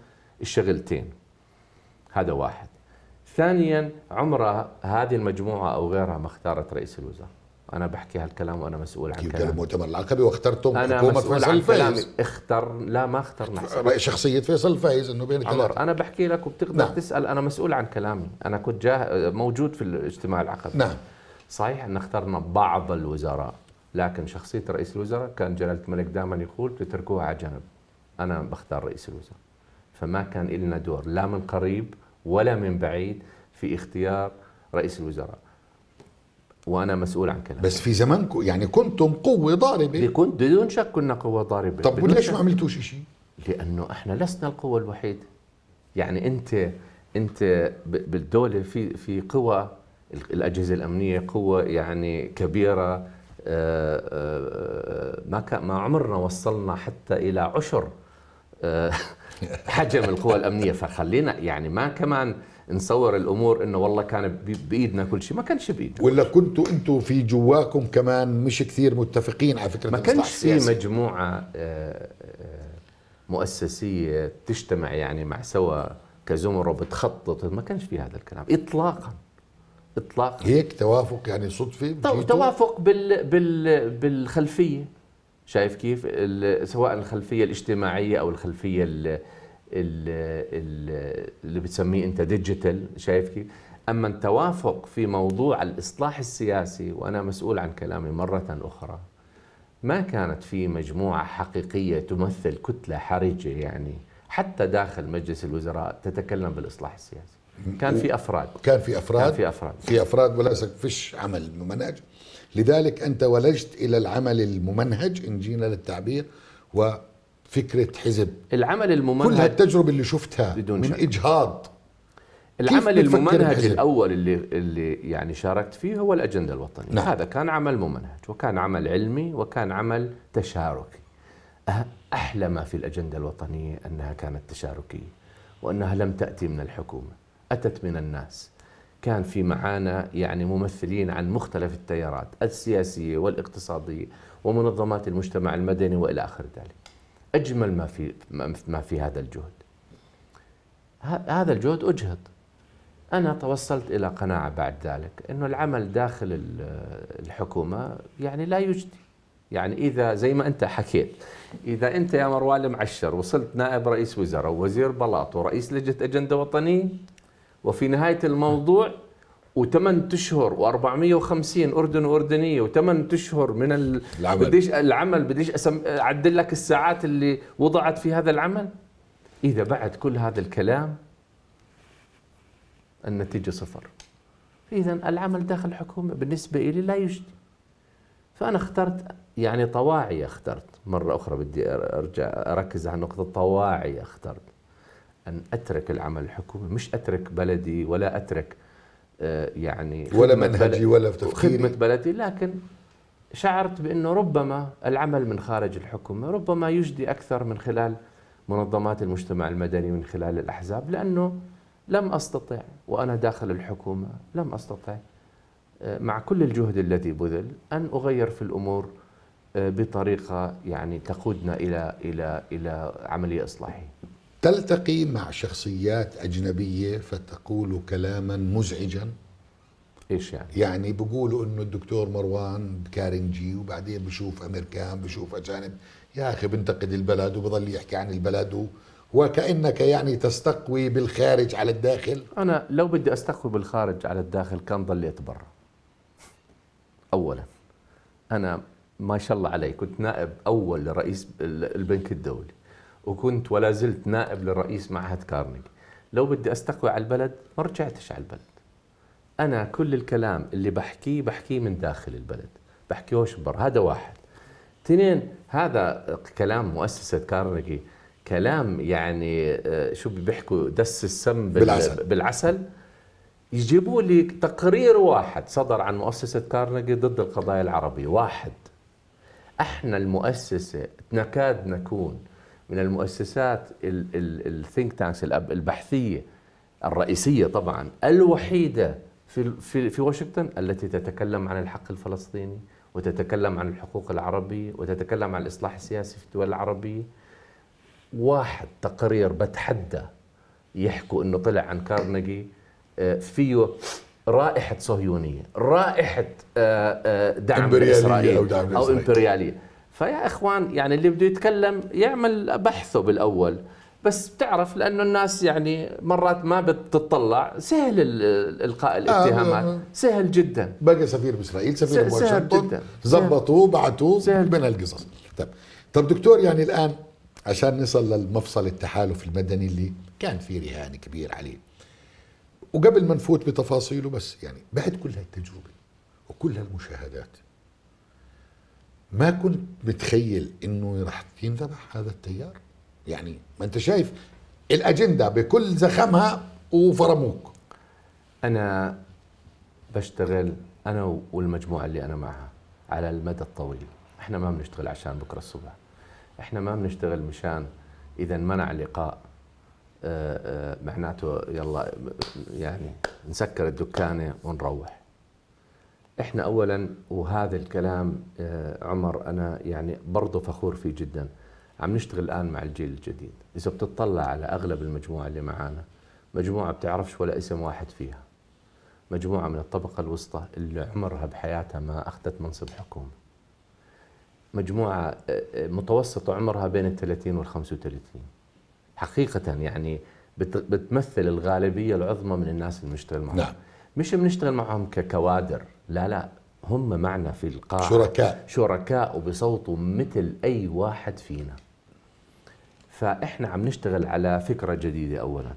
الشغلتين هذا واحد ثانيا عمرها هذه المجموعة أو غيرها ما اختارت رئيس الوزراء أنا بحكي هالكلام وأنا مسؤول عن كلامي المؤتمر العقبي واخترتم أنا حكومة مسؤول عن كلامي اختر لا ما اخترنا شخصية فيصل الفايز إنه بين عمر أنا بحكي لك وبتقدر نعم. تسأل أنا مسؤول عن كلامي أنا كنت جاه موجود في الاجتماع العقبي نعم صحيح أن اخترنا بعض الوزراء لكن شخصية رئيس الوزراء كان جلالة الملك دائما يقول تتركوها على جنب أنا بختار رئيس الوزراء فما كان لنا دور لا من قريب ولا من بعيد في اختيار رئيس الوزراء وانا مسؤول عن كلامي بس في زمانكم يعني كنتم قوه ضاربه كنت بدون شك كنا قوه ضاربه طب وليش ما عملتوش شيء لانه احنا لسنا القوه الوحيده يعني انت انت بالدوله في في قوى الاجهزه الامنيه قوه يعني كبيره آه، آه، آه، ما ما عمرنا وصلنا حتى الى عشر آه، حجم القوى الامنيه فخلينا يعني ما كمان نصور الامور انه والله كان بايدنا كل شيء ما كانش بايدنا ولا كنتوا انتم في جواكم كمان مش كثير متفقين على فكره ما كانش في مجموعه آه، آه، مؤسسيه تجتمع يعني مع سوا كزمره وبتخطط ما كانش في هذا الكلام اطلاقا اطلاقا هيك توافق يعني صدفه توافق بال بال بالخلفيه شايف كيف سواء الخلفيه الاجتماعيه او الخلفيه اللي, اللي بتسميه انت ديجيتال شايف كيف اما التوافق في موضوع الاصلاح السياسي وانا مسؤول عن كلامي مره اخرى ما كانت في مجموعه حقيقيه تمثل كتله حرجه يعني حتى داخل مجلس الوزراء تتكلم بالاصلاح السياسي كان في افراد كان في افراد كان في افراد في افراد ولا فيش عمل ممنهج لذلك أنت ولجت إلى العمل الممنهج إن جينا للتعبير وفكرة حزب العمل الممنهج كل هالتجربة اللي شفتها بدون من شك. إجهاض العمل الممنهج الاول اللي اللي يعني شاركت فيه هو الاجنده الوطنيه نعم. هذا كان عمل ممنهج وكان عمل علمي وكان عمل تشاركي أه، احلى ما في الاجنده الوطنيه انها كانت تشاركيه وانها لم تاتي من الحكومه اتت من الناس كان في معانا يعني ممثلين عن مختلف التيارات السياسية والاقتصادية ومنظمات المجتمع المدني وإلى آخر ذلك أجمل ما في, ما في هذا الجهد هذا الجهد أجهد أنا توصلت إلى قناعة بعد ذلك أنه العمل داخل الحكومة يعني لا يجدي يعني إذا زي ما أنت حكيت إذا أنت يا مروان المعشر وصلت نائب رئيس وزراء ووزير بلاط ورئيس لجنة أجندة وطنية وفي نهايه الموضوع و8 اشهر و450 اردن واردنيه و8 اشهر من ال... العمل بديش العمل بديش أسم... اعدل لك الساعات اللي وضعت في هذا العمل اذا بعد كل هذا الكلام النتيجه صفر اذا العمل داخل الحكومه بالنسبه لي لا يجدي فانا اخترت يعني طواعي اخترت مره اخرى بدي ارجع اركز على نقطه طواعي اخترت أن أترك العمل الحكومي مش أترك بلدي ولا أترك آه، يعني ولا منهجي ولا تفكيري خدمة بلدي لكن شعرت بأنه ربما العمل من خارج الحكومة ربما يجدي أكثر من خلال منظمات المجتمع المدني من خلال الأحزاب لأنه لم أستطع وأنا داخل الحكومة لم أستطع آه، مع كل الجهد الذي بذل أن أغير في الأمور آه، بطريقة يعني تقودنا إلى إلى إلى عملية إصلاحية تلتقي مع شخصيات أجنبية فتقول كلاما مزعجا ايش يعني؟ يعني بقولوا انه الدكتور مروان كارنجي وبعدين بشوف امريكان بشوف اجانب يا اخي بنتقد البلد وبضل يحكي عن البلد وكانك يعني تستقوي بالخارج على الداخل انا لو بدي استقوي بالخارج على الداخل كان ضليت برا اولا انا ما شاء الله علي كنت نائب اول لرئيس البنك الدولي وكنت ولا زلت نائب لرئيس معهد كارنيجي لو بدي استقوي على البلد ما رجعتش على البلد انا كل الكلام اللي بحكيه بحكيه من داخل البلد بحكيهوش برا هذا واحد اثنين هذا كلام مؤسسه كارنيجي كلام يعني آه، شو بيحكوا دس السم بالعسل, بالعسل يجيبوا لي تقرير واحد صدر عن مؤسسة كارنيجي ضد القضايا العربية واحد احنا المؤسسة نكاد نكون من المؤسسات الثينك تانكس البحثيه الرئيسيه طبعا الوحيده في في في واشنطن التي تتكلم عن الحق الفلسطيني وتتكلم عن الحقوق العربيه وتتكلم عن الاصلاح السياسي في الدول العربيه واحد تقرير بتحدى يحكوا انه طلع عن كارنيجي آه، فيه رائحة صهيونية رائحة آه، آه، دعم إسرائيل أو, دعم أو إمبريالية فيا اخوان يعني اللي بده يتكلم يعمل بحثه بالاول بس بتعرف لانه الناس يعني مرات ما بتطلع سهل القاء آه، الاتهامات آه، آه. سهل جدا بقى سفير باسرائيل سفير واشنطن زبطوه بعتوه من القصص طب طب دكتور يعني الان عشان نصل للمفصل التحالف المدني اللي كان في رهان كبير عليه وقبل ما نفوت بتفاصيله بس يعني بعد كل هالتجربه وكل هالمشاهدات ما كنت متخيل انه راح ينذبح هذا التيار يعني ما انت شايف الاجنده بكل زخمها وفرموك انا بشتغل انا والمجموعه اللي انا معها على المدى الطويل احنا ما بنشتغل عشان بكره الصبح احنا ما بنشتغل مشان اذا منع لقاء آه، آه، معناته يلا يعني نسكر الدكانه ونروح احنا اولا وهذا الكلام آه، عمر انا يعني برضه فخور فيه جدا عم نشتغل الان مع الجيل الجديد اذا بتطلع على اغلب المجموعه اللي معانا مجموعه بتعرفش ولا اسم واحد فيها مجموعه من الطبقه الوسطى اللي عمرها بحياتها ما اخذت منصب حكومي مجموعه آه، آه، متوسطه عمرها بين ال 30 وال 35 حقيقه يعني بتمثل الغالبيه العظمى من الناس اللي بنشتغل معهم نعم. مش بنشتغل معهم ككوادر لا لا هم معنا في القاعة شركاء شركاء وبصوتوا مثل أي واحد فينا فإحنا عم نشتغل على فكرة جديدة أولا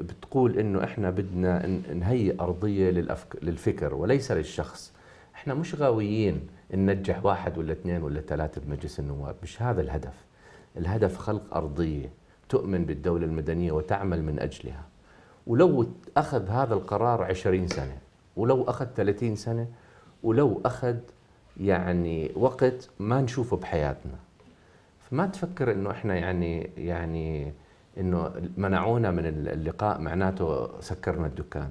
بتقول إنه إحنا بدنا نهيئ أرضية للأفك... للفكر وليس للشخص إحنا مش غاويين ننجح واحد ولا اثنين ولا ثلاثة بمجلس النواب مش هذا الهدف الهدف خلق أرضية تؤمن بالدولة المدنية وتعمل من أجلها ولو أخذ هذا القرار عشرين سنة ولو أخذ ثلاثين سنة ولو أخذ يعني وقت ما نشوفه بحياتنا فما تفكر انه احنا يعني يعني انه منعونا من اللقاء معناته سكرنا الدكان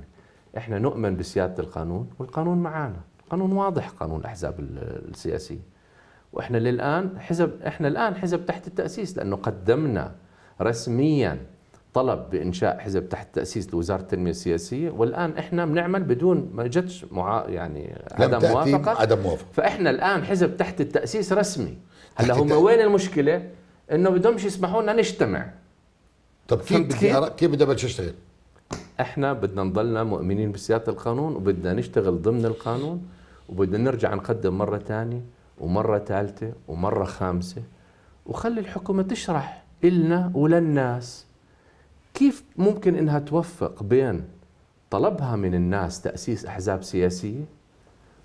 احنا نؤمن بسياده القانون والقانون معانا قانون واضح قانون الاحزاب السياسيه واحنا للان حزب احنا الان حزب تحت التاسيس لانه قدمنا رسميا طلب بانشاء حزب تحت تاسيس وزاره التنميه السياسيه والان احنا بنعمل بدون ما جتش مع يعني عدم موافقه عدم موافقه فاحنا الان حزب تحت التاسيس رسمي هلا هم وين المشكله انه بدهمش يسمحوا لنا نجتمع طب كيف كيف بدها تشتغل احنا بدنا نضلنا مؤمنين بسياده القانون وبدنا نشتغل ضمن القانون وبدنا نرجع نقدم مره ثانيه ومره ثالثه ومره خامسه وخلي الحكومه تشرح النا وللناس كيف ممكن انها توفق بين طلبها من الناس تاسيس احزاب سياسيه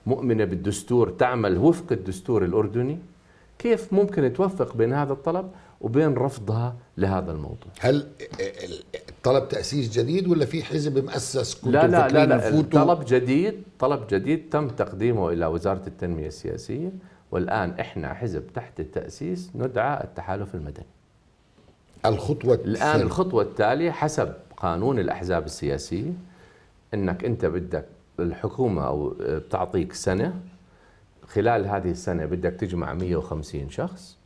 مؤمنه بالدستور تعمل وفق الدستور الاردني كيف ممكن توفق بين هذا الطلب وبين رفضها لهذا الموضوع هل الطلب تاسيس جديد ولا في حزب مؤسس لا لا لا, لا طلب جديد طلب جديد تم تقديمه الى وزاره التنميه السياسيه والان احنا حزب تحت التاسيس ندعى التحالف المدني الخطوة الآن الخطوة التالية حسب قانون الأحزاب السياسية أنك أنت بدك الحكومة أو بتعطيك سنة خلال هذه السنة بدك تجمع 150 شخص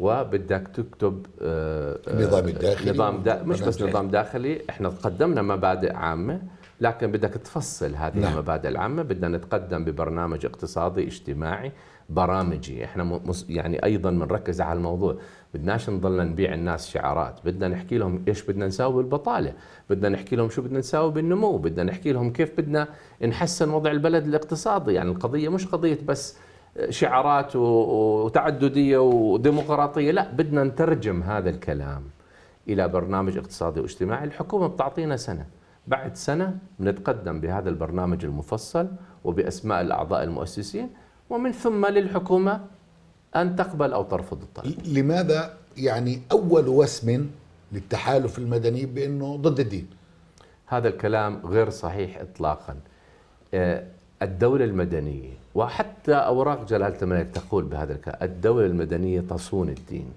وبدك تكتب آه، نظام آه، داخلي نظام دا مش بس نظام داخلي احنا قدمنا مبادئ عامه لكن بدك تفصل هذه نعم. المبادئ العامه بدنا نتقدم ببرنامج اقتصادي اجتماعي برامجي احنا يعني ايضا بنركز على الموضوع بدناش نضلنا نبيع الناس شعارات بدنا نحكي لهم ايش بدنا نساوي بالبطاله بدنا نحكي لهم شو بدنا نساوي بالنمو بدنا نحكي لهم كيف بدنا نحسن وضع البلد الاقتصادي يعني القضيه مش قضيه بس شعارات وتعدديه وديمقراطيه لا بدنا نترجم هذا الكلام الى برنامج اقتصادي واجتماعي الحكومه بتعطينا سنه بعد سنه بنتقدم بهذا البرنامج المفصل وباسماء الاعضاء المؤسسين ومن ثم للحكومة أن تقبل أو ترفض الطلب لماذا يعني أول وسم للتحالف المدني بأنه ضد الدين هذا الكلام غير صحيح إطلاقا آه، الدولة المدنية وحتى أوراق جلالة الملك تقول بهذا الكلام الدولة المدنية تصون الدين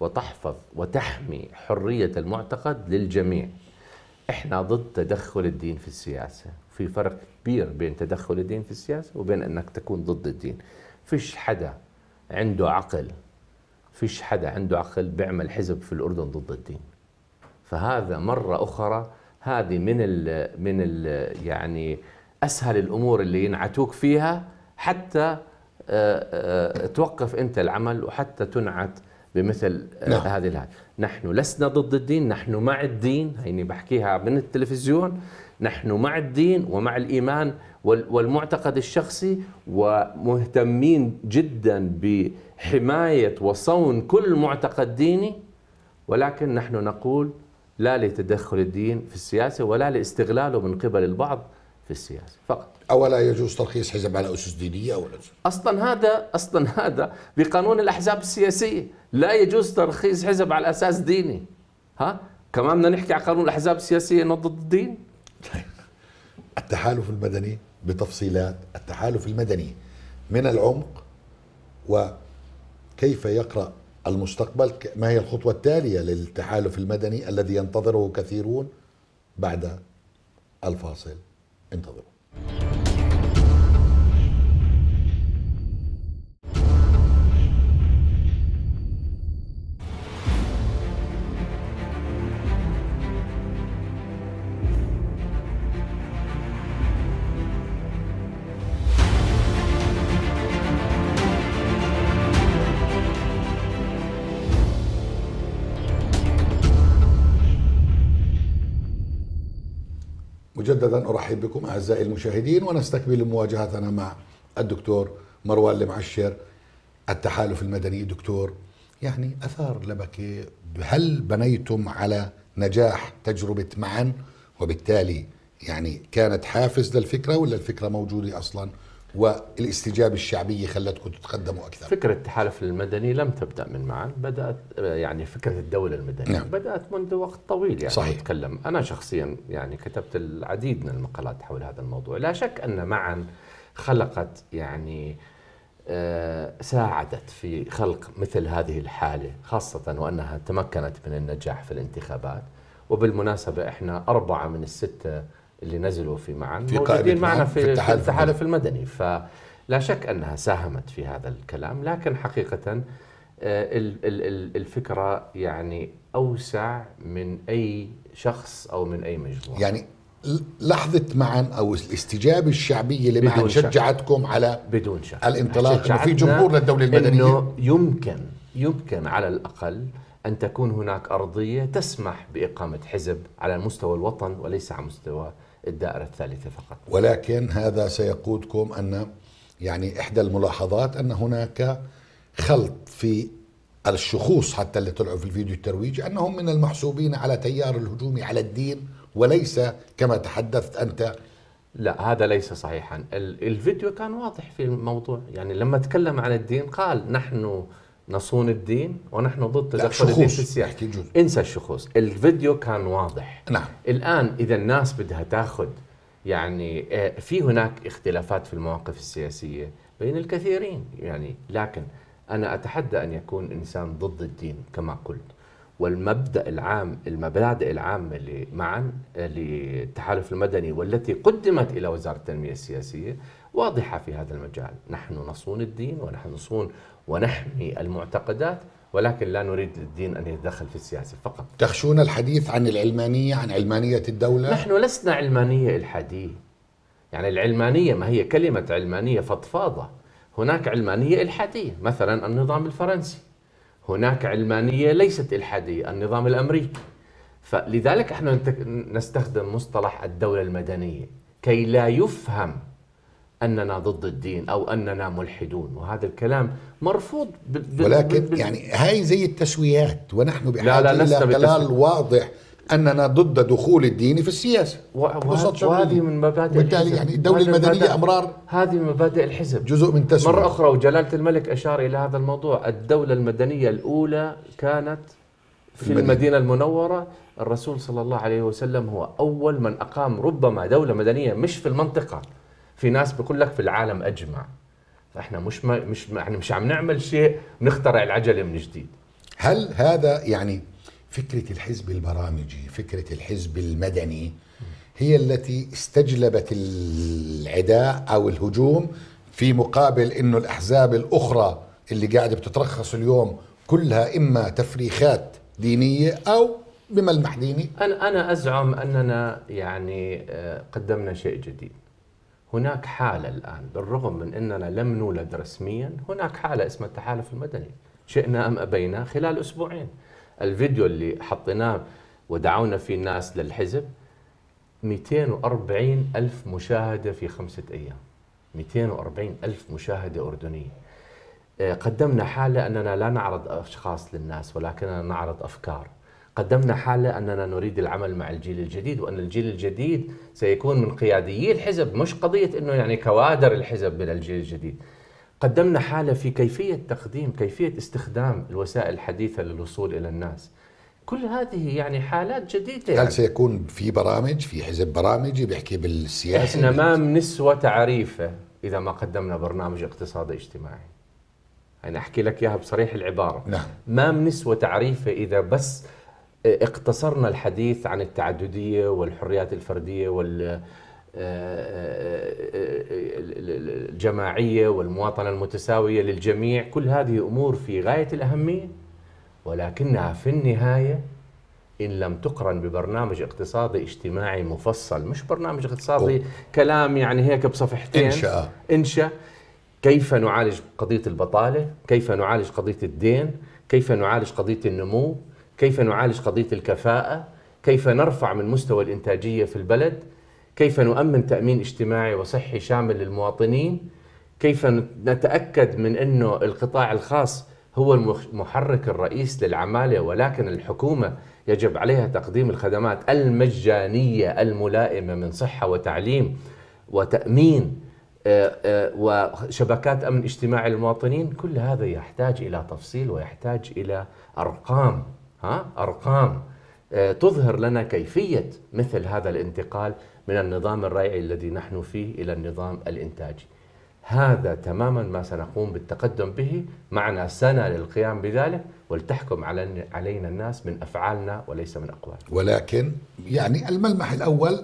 وتحفظ وتحمي حرية المعتقد للجميع احنا ضد تدخل الدين في السياسة في فرق كبير بين تدخل الدين في السياسه وبين انك تكون ضد الدين فيش حدا عنده عقل فيش حدا عنده عقل بيعمل حزب في الاردن ضد الدين فهذا مره اخرى هذه من ال من ال يعني اسهل الامور اللي ينعتوك فيها حتى آه، آه، توقف انت العمل وحتى تنعت بمثل لا. آه، نعم. هذه الهاي. نحن لسنا ضد الدين نحن مع الدين هيني بحكيها من التلفزيون نحن مع الدين ومع الإيمان والمعتقد الشخصي ومهتمين جدا بحماية وصون كل معتقد ديني ولكن نحن نقول لا لتدخل الدين في السياسة ولا لاستغلاله من قبل البعض في السياسة فقط أولا يجوز ترخيص حزب على أسس دينية أو لا أصلا هذا أصلا هذا بقانون الأحزاب السياسية لا يجوز ترخيص حزب على أساس ديني ها كمان بدنا نحكي عن قانون الأحزاب السياسية إنه ضد الدين التحالف المدني بتفصيلات التحالف المدني من العمق وكيف يقرأ المستقبل ما هي الخطوة التالية للتحالف المدني الذي ينتظره كثيرون بعد الفاصل انتظروا نرحب بكم أعزائي المشاهدين ونستكمل مواجهتنا مع الدكتور مروان المعشر التحالف المدني دكتور يعني أثار لبكة هل بنيتم على نجاح تجربة معا وبالتالي يعني كانت حافز للفكرة ولا الفكرة موجودة أصلا والاستجابة الشعبية خلتكم تتقدموا أكثر فكرة التحالف المدني لم تبدأ من معا بدأت يعني فكرة الدولة المدنية نعم. بدأت منذ وقت طويل يعني صحيح. نتكلم أنا شخصيا يعني كتبت العديد من المقالات حول هذا الموضوع لا شك أن معا خلقت يعني آه، ساعدت في خلق مثل هذه الحالة خاصة وأنها تمكنت من النجاح في الانتخابات وبالمناسبة إحنا أربعة من الستة اللي نزلوا في معا في موجودين معنا في, في التحالف, التحالف المدني فلا شك أنها ساهمت في هذا الكلام لكن حقيقة آه، الفكرة يعني أوسع من أي شخص أو من أي مجموعة يعني لحظة معا أو الاستجابة الشعبية اللي معا شجعتكم على بدون شك الانطلاق في جمهور للدولة المدنية أنه يمكن يمكن على الأقل أن تكون هناك أرضية تسمح بإقامة حزب على مستوى الوطن وليس على مستوى الدائرة الثالثة فقط ولكن هذا سيقودكم أن يعني إحدى الملاحظات أن هناك خلط في الشخوص حتى اللي طلعوا في الفيديو الترويجي أنهم من المحسوبين على تيار الهجوم على الدين وليس كما تحدثت أنت لا هذا ليس صحيحا الفيديو كان واضح في الموضوع يعني لما تكلم عن الدين قال نحن نصون الدين ونحن ضد تدخل الدين في السياسه انسى الشخوص الفيديو كان واضح نعم الان اذا الناس بدها تاخذ يعني آه، في هناك اختلافات في المواقف السياسيه بين الكثيرين يعني لكن انا اتحدى ان يكون انسان ضد الدين كما قلت والمبدا العام المبادئ العامه معا للتحالف المدني والتي قدمت الى وزاره التنميه السياسيه واضحة في هذا المجال نحن نصون الدين ونحن نصون ونحمي المعتقدات ولكن لا نريد للدين أن يتدخل في السياسة فقط تخشون الحديث عن العلمانية عن علمانية الدولة؟ نحن لسنا علمانية الحادية. يعني العلمانية ما هي كلمة علمانية فضفاضة هناك علمانية إلحادية مثلا النظام الفرنسي هناك علمانية ليست إلحادية النظام الأمريكي فلذلك احنا نستخدم مصطلح الدولة المدنية كي لا يفهم اننا ضد الدين او اننا ملحدون وهذا الكلام مرفوض بال ولكن بال يعني هاي زي التسويات ونحن بحاجه لا لا الى قلال واضح اننا ضد دخول الدين في السياسه وهذه من مبادئ الحزب يعني الدوله المدنيه امرار هذه من مبادئ الحزب جزء من تسويه مره اخرى وجلاله الملك اشار الى هذا الموضوع الدوله المدنيه الاولى كانت في, في المدينة. المدينة المنورة الرسول صلى الله عليه وسلم هو أول من أقام ربما دولة مدنية مش في المنطقة في ناس بيقول لك في العالم اجمع فاحنا مش ما مش ما احنا مش عم نعمل شيء نخترع العجله من جديد هل هذا يعني فكره الحزب البرامجي فكره الحزب المدني هي التي استجلبت العداء او الهجوم في مقابل انه الاحزاب الاخرى اللي قاعده بتترخص اليوم كلها اما تفريخات دينيه او بملمح ديني انا انا ازعم اننا يعني آه، قدمنا شيء جديد هناك حالة الآن بالرغم من أننا لم نولد رسميا هناك حالة اسمها التحالف المدني شئنا أم أبينا خلال أسبوعين الفيديو اللي حطيناه ودعونا فيه الناس للحزب 240 ألف مشاهدة في خمسة أيام 240 ألف مشاهدة أردنية آه، قدمنا حالة أننا لا نعرض أشخاص للناس ولكننا نعرض أفكار قدمنا حالة أننا نريد العمل مع الجيل الجديد وأن الجيل الجديد سيكون من قياديي الحزب مش قضية أنه يعني كوادر الحزب من الجيل الجديد قدمنا حالة في كيفية تقديم كيفية استخدام الوسائل الحديثة للوصول إلى الناس كل هذه يعني حالات جديدة يعني. هل سيكون في برامج في حزب برامجي بيحكي بالسياسة احنا ما بنسوى تعريفه إذا ما قدمنا برنامج اقتصادي اجتماعي أنا أحكي لك إياها بصريح العبارة نعم. ما بنسوى تعريفه إذا بس اقتصرنا الحديث عن التعددية والحريات الفردية وال آه، آه، آه، الجماعية والمواطنة المتساوية للجميع كل هذه أمور في غاية الأهمية ولكنها في النهاية إن لم تقرن ببرنامج اقتصادي اجتماعي مفصل مش برنامج اقتصادي أوه. كلام يعني هيك بصفحتين إنشأ إنشأ كيف نعالج قضية البطالة كيف نعالج قضية الدين كيف نعالج قضية النمو كيف نعالج قضيه الكفاءه كيف نرفع من مستوى الانتاجيه في البلد كيف نؤمن تامين اجتماعي وصحي شامل للمواطنين كيف نتاكد من انه القطاع الخاص هو المحرك الرئيس للعماله ولكن الحكومه يجب عليها تقديم الخدمات المجانيه الملائمه من صحه وتعليم وتامين آه، آه، وشبكات امن اجتماعي للمواطنين كل هذا يحتاج الى تفصيل ويحتاج الى ارقام ها ارقام آه، تظهر لنا كيفيه مثل هذا الانتقال من النظام الريعي الذي نحن فيه الى النظام الانتاجي. هذا تماما ما سنقوم بالتقدم به معنا سنه للقيام بذلك ولتحكم علينا الناس من افعالنا وليس من اقوالنا. ولكن يعني الملمح الاول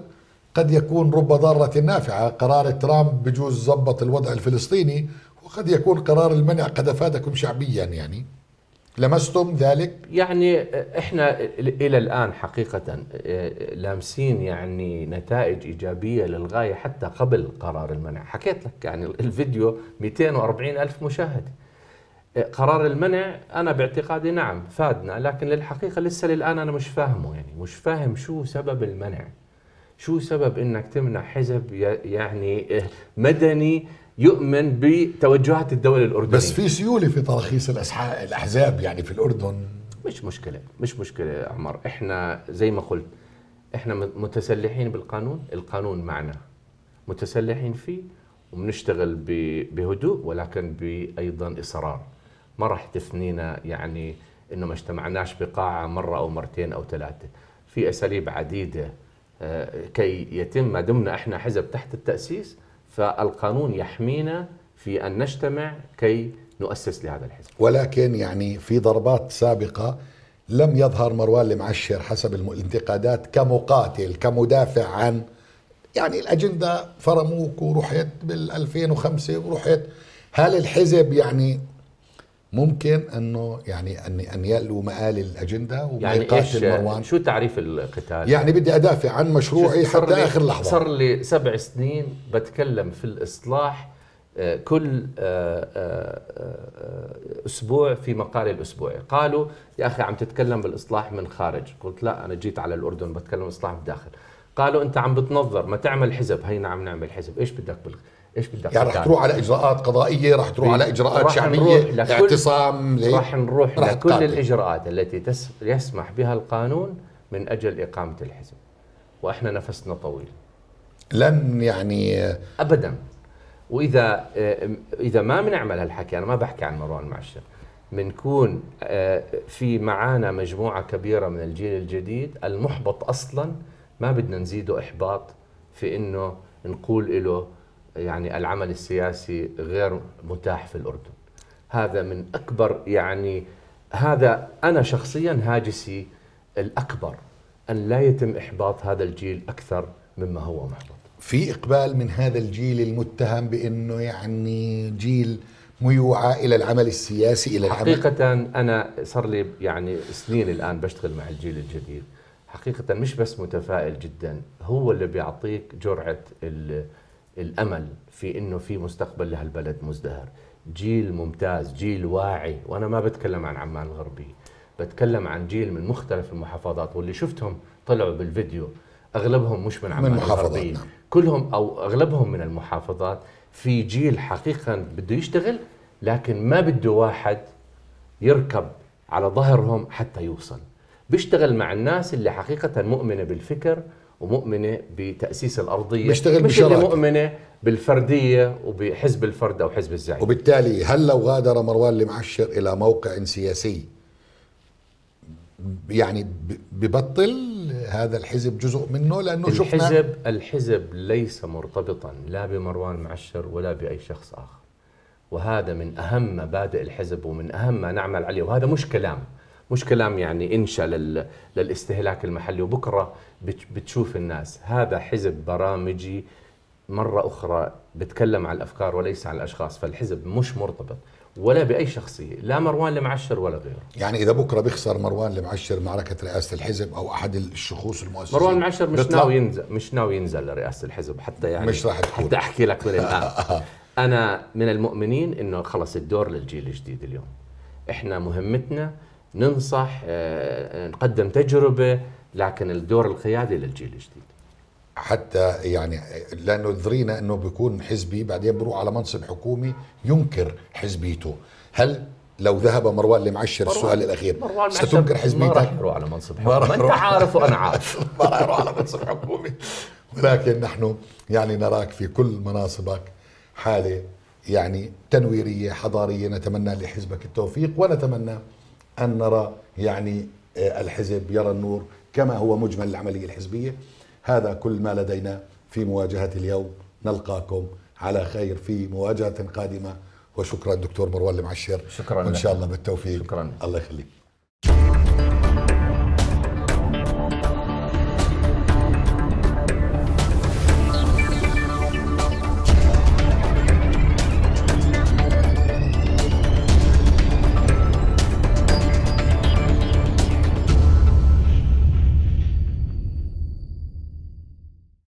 قد يكون رب ضاره نافعه، قرار ترامب بجوز ظبط الوضع الفلسطيني وقد يكون قرار المنع قد افادكم شعبيا يعني. لمستم ذلك؟ يعني آه، احنا الى الان حقيقه آه، آه، لامسين يعني نتائج ايجابيه للغايه حتى قبل قرار المنع، حكيت لك يعني الفيديو 240 الف مشاهده. قرار المنع انا باعتقادي نعم فادنا لكن للحقيقه لسه للان انا مش فاهمه يعني مش فاهم شو سبب المنع. شو سبب انك تمنع حزب يعني مدني يؤمن بتوجهات الدولة الأردنية بس في سيولة في تراخيص الأحزاب يعني في الأردن مش مشكلة مش مشكلة يا عمر احنا زي ما قلت احنا متسلحين بالقانون القانون معنا متسلحين فيه وبنشتغل بهدوء ولكن بأيضا إصرار ما راح تثنينا يعني انه ما اجتمعناش بقاعة مرة أو مرتين أو ثلاثة في أساليب عديدة آه، كي يتم ما دمنا احنا حزب تحت التأسيس فالقانون يحمينا في أن نجتمع كي نؤسس لهذا الحزب ولكن يعني في ضربات سابقة لم يظهر مروان المعشر حسب الانتقادات كمقاتل كمدافع عن يعني الأجندة فرموك ورحت بال2005 ورحت هل الحزب يعني ممكن انه يعني ان ان يلوا مقال الاجنده وما يعني يقاتل آه، مروان شو تعريف القتال؟ يعني بدي ادافع عن مشروعي حتى اخر لحظه صار لي سبع سنين بتكلم في الاصلاح آه، كل آه، اسبوع في مقالي الاسبوعي قالوا يا اخي عم تتكلم بالاصلاح من خارج قلت لا انا جيت على الاردن بتكلم اصلاح من قالوا انت عم بتنظر ما تعمل حزب هينا عم نعمل حزب ايش بدك بالغ ايش بدك يعني رح تروح على اجراءات قضائيه رح تروح على اجراءات شعبيه اعتصام رح نروح رح لكل الاجراءات التي تس... يسمح بها القانون من اجل اقامه الحزب واحنا نفسنا طويل لن يعني ابدا واذا اذا ما بنعمل هالحكي انا ما بحكي عن مروان معشر بنكون في معانا مجموعه كبيره من الجيل الجديد المحبط اصلا ما بدنا نزيده احباط في انه نقول له يعني العمل السياسي غير متاح في الأردن هذا من أكبر يعني هذا أنا شخصيا هاجسي الأكبر أن لا يتم إحباط هذا الجيل أكثر مما هو محبط في إقبال من هذا الجيل المتهم بأنه يعني جيل ميوعى إلى العمل السياسي إلى العمل حقيقة أنا صار لي يعني سنين الآن بشتغل مع الجيل الجديد حقيقة مش بس متفائل جدا هو اللي بيعطيك جرعة الامل في انه في مستقبل لهالبلد مزدهر جيل ممتاز جيل واعي وانا ما بتكلم عن عمان الغربيه بتكلم عن جيل من مختلف المحافظات واللي شفتهم طلعوا بالفيديو اغلبهم مش من عمان من الغربيه نعم. كلهم او اغلبهم من المحافظات في جيل حقيقه بده يشتغل لكن ما بده واحد يركب على ظهرهم حتى يوصل بيشتغل مع الناس اللي حقيقه مؤمنه بالفكر ومؤمنه بتاسيس الارضيه بيشتغل مش اللي مؤمنه بالفرديه وبحزب الفرد او حزب الزعيم وبالتالي هل لو غادر مروان المعشر الى موقع سياسي يعني ببطل هذا الحزب جزء منه لانه الحزب شفنا الحزب الحزب ليس مرتبطا لا بمروان معشر ولا باي شخص اخر وهذا من اهم مبادئ الحزب ومن اهم ما نعمل عليه وهذا مش كلام مش كلام يعني انشا لل... للاستهلاك المحلي وبكره بتشوف الناس هذا حزب برامجي مره اخرى بتكلم عن الافكار وليس عن الاشخاص فالحزب مش مرتبط ولا باي شخصيه لا مروان المعشر ولا غيره يعني اذا بكره بيخسر مروان المعشر معركه رئاسه الحزب او احد الشخوص المؤسسين مروان المعشر مش ناوي ينزل مش ناوي ينزل لرئاسه الحزب حتى يعني مش راح تكون حتى احكي لك من الان آه. انا من المؤمنين انه خلص الدور للجيل الجديد اليوم احنا مهمتنا ننصح آه، آه، نقدم تجربه لكن الدور القيادي للجيل الجديد حتى يعني لانه ذرينا انه بيكون حزبي بعدين بروح على منصب حكومي ينكر حزبيته هل لو ذهب مروان لمعشر السؤال الاخير ستنكر حزبيتك ما راح طيب. يروح على منصب حكومي انت عارف وانا عارف ما راح يروح على منصب حكومي ولكن نحن يعني نراك في كل مناصبك حاله يعني تنويريه حضاريه نتمنى لحزبك التوفيق ونتمنى أن نرى يعني آه، الحزب يرى النور كما هو مجمل العملية الحزبية هذا كل ما لدينا في مواجهة اليوم نلقاكم على خير في مواجهة قادمة وشكرا دكتور مروان المعشر شكرا وإن شاء الله بالتوفيق شكرا الله يخليك